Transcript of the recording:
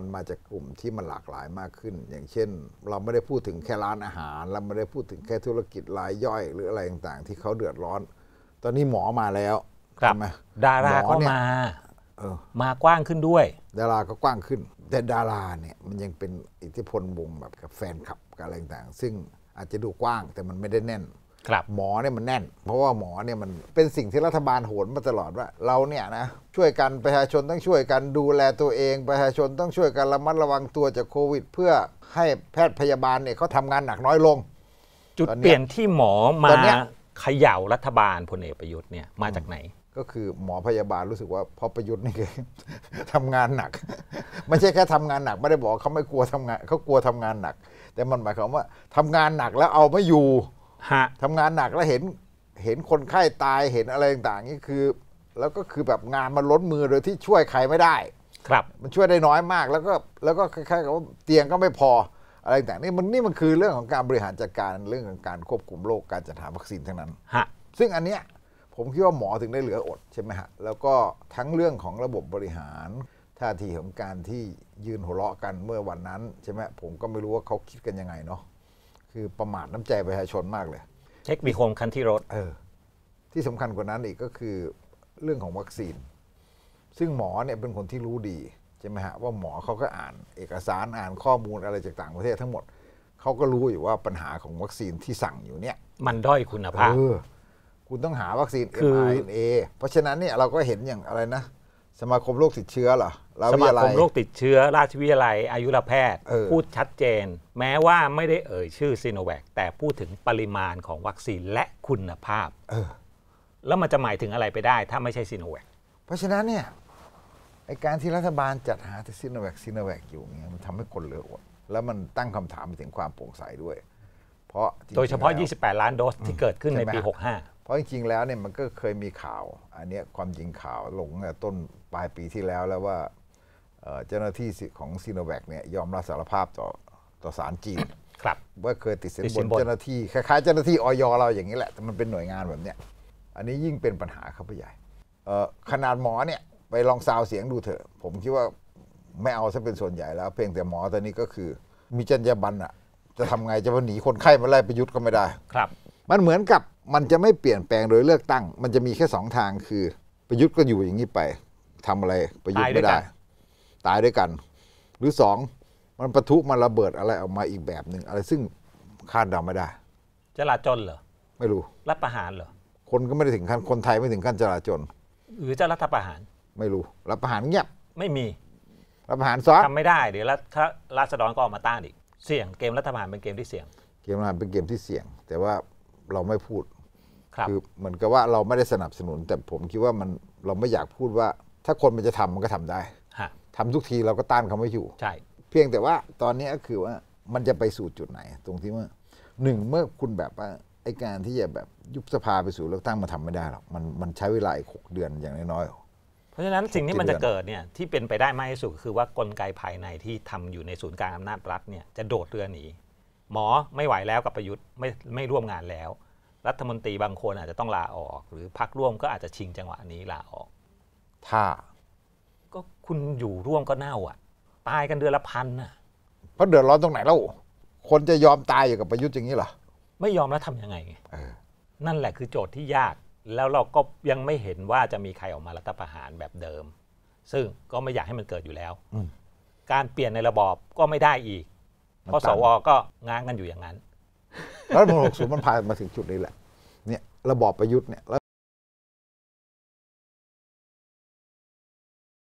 มันมาจากกลุ่มที่มันหลากหลายมากขึ้น อย่างเช่น เราไม่ได้พูดถึงแค่ร้านอาหาร เราไม่ได้พูดถึงแค่ธุรกิจรายย่อย หรืออะไรต่างๆที่เขาเดือดร้อน ตอนนี้หมอมาแล้วครับดาราก็มาเอมากว้างขึ้นด้วย ดาราก็กว้างขึ้น แต่ดาราเนี่ยมันยังเป็นอิทธิพลวงแบบกับแฟนคลับกับอะไรต่างๆ ซึ่งอาจจะดูกว้างแต่มันไม่ได้แน่นครับหมอเนี่ยมันแน่น เพราะว่าหมอเนี่ยมันเป็นสิ่งที่รัฐบาลโหนมาตลอดว่า เราเนี่ยนะช่วยกันประชาชนต้องช่วยกันดูแลตัวเองประชาชนต้องช่วยกันระมัดระวังตัวจากโควิด เพื่อให้แพทย์พยาบาลเนี่ยเขาทำงานหนักน้อยลง จุดเปลี่ยนที่หมอมาตอนเนี้ขย่ารัฐบาลพลเอกประยุทธ์เนี่ยมาจากไหน ก็คือหมอพยาบาลรู้สึกว่าพอประยุทธ์นี่คือทำงานหนักไม่ใช่แค่ทำงานหนัก ไม่ได้บอกเขาไม่กลัวทำงานเขากลัวทำงานหนัก แต่มันหมายความว่าทำงานหนักแล้วเอาไม่อยู่ฮะทำงานหนักแล้วเห็นเห็นคนไข้ตายเห็นอะไรต่างๆนี่คือ แล้วก็คือแบบงานมันล้นมือโดยที่ช่วยใครไม่ได้ครับ มันช่วยได้น้อยมากแล้วก็แล้วก็คล้ายๆกับว่าเตียงก็ไม่พอ อะไรต่างๆนี่มันนี่มันคือเรื่องของการบริหารจัดการเรื่องของการควบคุมโรคการจัดหาวัคซีนทั้งนั้นฮะซึ่งอันเนี้ยผมคิดว่าหมอถึงได้เหลืออดใช่ไหมฮะแล้วก็ทั้งเรื่องของระบบบริหาร ท่าทีของการที่ยืนหัวเราะกันเมื่อวันนั้นใช่ไหมผมก็ไม่รู้ว่าเขาคิดกันยังไงเนาะคือประมาทน้ำใจประชาชนมากเลย เช็คบีโคมคันที่รถเออ ที่สำคัญกว่านั้นอีกก็คือเรื่องของวัคซีน ซึ่งหมอเนี่ยเป็นคนที่รู้ดีใช่ไหมฮะว่าหมอเขาก็อ่านเอกสารอ่านข้อมูลอะไรจากต่างประเทศทั้งหมด เขาก็รู้อยู่ว่าปัญหาของวัคซีนที่สั่งอยู่เนี่ย มันด้อยคุณภาพคุณต้องหาวัคซีน mRNA เพราะฉะนั้นเนี่ยเราก็เห็นอย่างอะไรนะสมาคมโรคติดเชื้อเหรอรสมาคมโรคติดเชื้อราชวิทยาลัย อายุรแพทย์ออพูดชัดเจน แม้ว่าไม่ได้เอ่ยชื่อซีโนแวคแต่พูดถึงปริมาณของวัคซีนและคุณภาพออแล้วมันจะหมายถึงอะไรไปได้ถ้าไม่ใช่ซีโนแวคเพราะฉะนั้นเนี่ยไอการที่รัฐบาลจัดหาแต่ซีโนแวคซีโนแวคอยู่เนี่ยมันทำให้คนเหลืออดแล้วมันตั้งคำถามไปถึงความโปร่งใสด้วย เพราะโดยเฉพาะ 28 ล้านโดสที่เกิดขึ้นในปีห65เพราะจริงๆแล้วเนี่ยมันก็เคยมีข่าวอันเนี้ยความจริงข่าวลงต้นปลายปีที่แล้วแล้วว่าเจ้าหน้าที่ของซีโนแวคเนี่ยยอมรับสารภาพต่อต่อศาลจีนครับว่าเคยติดสินบนเจ้าหน้าที่ คล้ายๆเจ้าหน้าที่ออยเราอย่างนี้แหละแต่มันเป็นหน่วยงานแบบเนี้ยอันนี้ยิ่งเป็นปัญหาครับพี่ใหญ่ ขนาดหมอเนี่ยไปลองซาวเสียงดูเถอะ ผมคิดว่าไม่เอาซะเป็นส่วนใหญ่แล้ว เพียงแต่หมอตอนนี้ก็คือมีจรรยาบรรณอะจะทำไงจะมาหนีคนไข้มาไล่ประยุทธ์ก็ไม่ได้ครับ มันเหมือนกับมันจะไม่เปลี่ยนแปลงโดยเลือกตั้ง มันจะมีแค่สองทางคือประยุทธ์ก็อยู่อย่างนี้ไปทำอะไรประยุทธ์ไม่ได้ ตายด้วยกัน หรือสองมันประทุมันระเบิดอะไรออกมาอีกแบบหนึ่งอะไรซึ่งคาดเดาไม่ได้จลาจลเหรอไม่รู้รัฐประหารเหรอคนก็ไม่ได้ถึงขั้นคนไทยไม่ถึงขั้นจลาจลหรือจะรัฐประหาร ไม่รู้ รัฐประหารเงียบไม่มี รัฐประหารซ้อนทำไม่ได้เดี๋ยวรัฐราษฎรก็ออกมาต้านอีกเสี่ยงเกมรัฐประหารเป็นเกมที่เสี่ยง เกมรัฐประหารเป็นเกมที่เสี่ยง แต่ว่าเราไม่พูดคือเหมือนกับว่าเราไม่ได้สนับสนุน แต่ผมคิดว่ามันเราไม่อยากพูดว่าถ้าคนมันจะทำมันก็ทำได้ทำทุกทีเราก็ต้านเขาไม่อยู่ใช่เพียงแต่ว่าตอนนี้ก็คือว่ามันจะไปสู่จุดไหนตรงที่ว่าหนึ่งเมื่อคุณแบบว่าไอการที่จะแบบยุบสภาไปสู่เลือกตั้งมาทำไม่ได้หรอกมันมันใช้เวลาอีกหกเดือนอย่างน้อยเพราะฉะนั้นสิ่งที่มันจะเกิดเนี่ยที่เป็นไปได้มากที่สุดคือว่ากลไกภายในที่ทำอยู่ในศูนย์กลางอำนาจรัฐเนี่ยจะโดดเรือหนีหมอไม่ไหวแล้วกับประยุทธ์ไม่ไม่ร่วมงานแล้ว รัฐมนตรีบางคนอาจจะต้องลาออก หรือพักร่วมก็อาจจะชิงจังหวะนี้ลาออก่าก็คุณอยู่ร่วมก็เน่าอ่ะตายกันเดือนละพันน่ะเพราะเดือดร้อนตรงไหนแล้ว คนจะยอมตายอยู่กับประยุทธ์อย่างนี้เหรอไม่ยอมแล้วทำยังไงออนั่นแหละคือโจทย์ที่ยากแล้วเราก็ยังไม่เห็นว่าจะมีใครออกมารัฐประหารแบบเดิม ซึ่งก็ไม่อยากให้มันเกิดอยู่แล้วอการเปลี่ยนในระบอบก็ไม่ได้อีก เพราะสวก็ง้างกันอยู่อย่างนั้นรัฐธรรมนูญ60มันพามาถึงจุดนี้แหละเนี่ยระบอบประยุทธ์เนี่ย